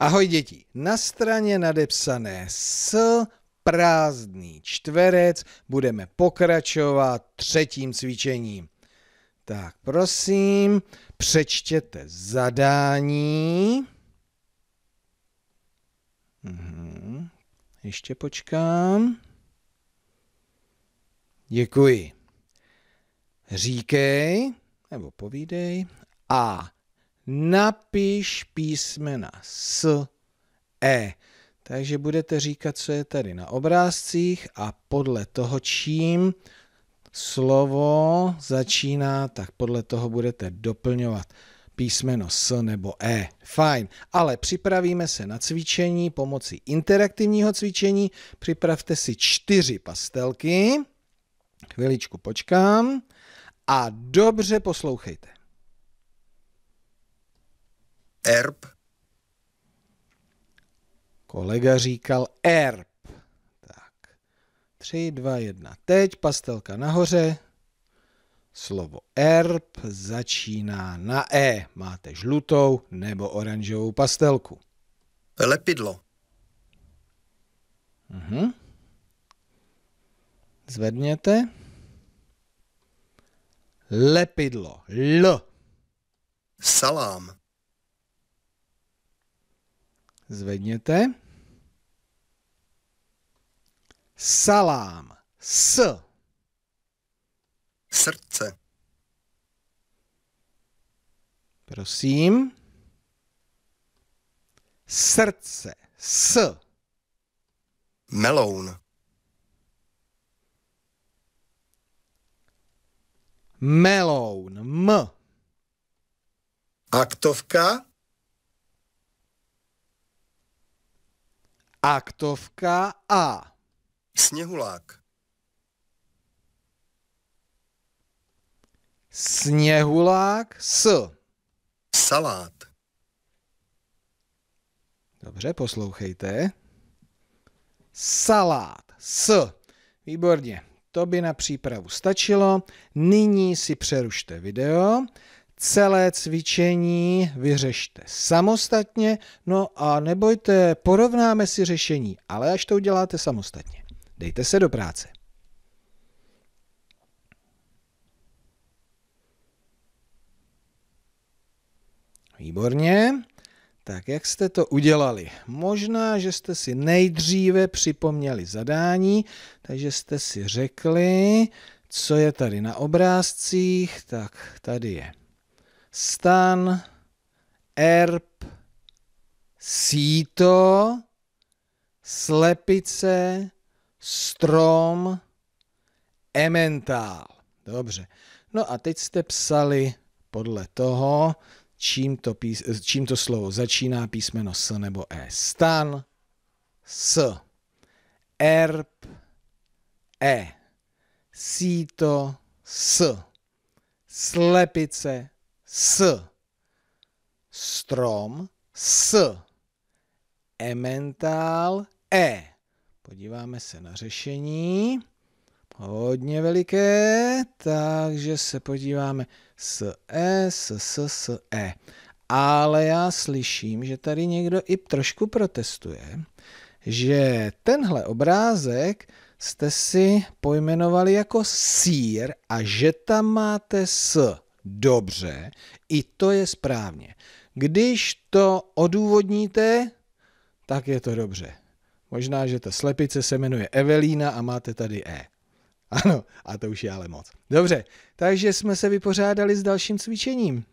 Ahoj děti, na straně nadepsané s prázdný čtverec budeme pokračovat třetím cvičením. Tak prosím, přečtěte zadání. Mhm, ještě počkám. Děkuji. Říkej, nebo povídej. A napiš písmena s E. Takže budete říkat, co je tady na obrázcích a podle toho, čím slovo začíná, tak podle toho budete doplňovat písmeno S nebo E. Fajn, ale připravíme se na cvičení pomocí interaktivního cvičení. Připravte si čtyři pastelky. Chviličku počkám a dobře poslouchejte. Erb. Kolega říkal erb. Tak. Tři, dva, jedna. Teď pastelka nahoře. Slovo erb začíná na E. Máte žlutou nebo oranžovou pastelku. Lepidlo. Mhm. Zvedněte. Lepidlo. L. Salám zvedněte. Salám. S. Srdce. Prosím. Srdce. S. Meloun. Meloun. M. Aktovka. Aktovka A. Sněhulák. Sněhulák s. Salát. Dobře, poslouchejte. Salát s. Výborně, to by na přípravu stačilo. Nyní si přerušte video, celé cvičení vyřešte samostatně, no a nebojte, porovnáme si řešení, ale až to uděláte samostatně. Dejte se do práce. Výborně. Tak jak jste to udělali? Možná, že jste si nejdříve připomněli zadání, takže jste si řekli, co je tady na obrázcích, tak tady je stan, erb, síto, slepice, strom, ementál. Dobře. No a teď jste psali podle toho, čím to, pís, čím to slovo začíná písmeno S nebo E. Stan, S, erb, E, síto, S, slepice, s, strom s, ementál e. Podíváme se na řešení. Hodně veliké, takže se podíváme s e, s, s, s, e. Ale já slyším, že tady někdo i trošku protestuje, že tenhle obrázek jste si pojmenovali jako sír a že tam máte s. Dobře, i to je správně. Když to odůvodníte, tak je to dobře. Možná, že ta slepice se jmenuje Evelína a máte tady E. Ano, a to už je ale moc. Dobře, takže jsme se vypořádali s dalším cvičením.